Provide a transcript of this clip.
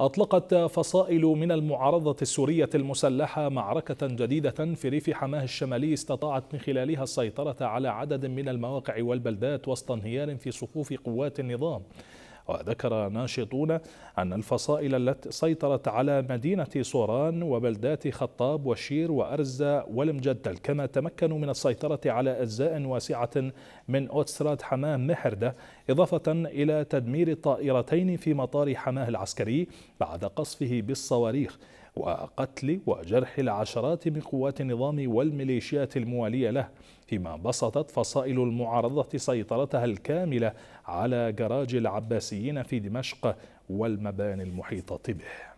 أطلقت فصائل من المعارضة السورية المسلحة معركة جديدة في ريف حماه الشمالي استطاعت من خلالها السيطرة على عدد من المواقع والبلدات وسط انهيار في صفوف قوات النظام وذكر ناشطون أن الفصائل التي سيطرت على مدينة صوران وبلدات خطاب وشير وأرزة والمجدل كما تمكنوا من السيطرة على أجزاء واسعة من أوتسترات حماه محردة إضافة إلى تدمير الطائرتين في مطار حماه العسكري بعد قصفه بالصواريخ وقتل وجرح العشرات من قوات النظام والميليشيات الموالية له فيما بسطت فصائل المعارضة سيطرتها الكاملة على جراج العباسيين في دمشق والمباني المحيطة به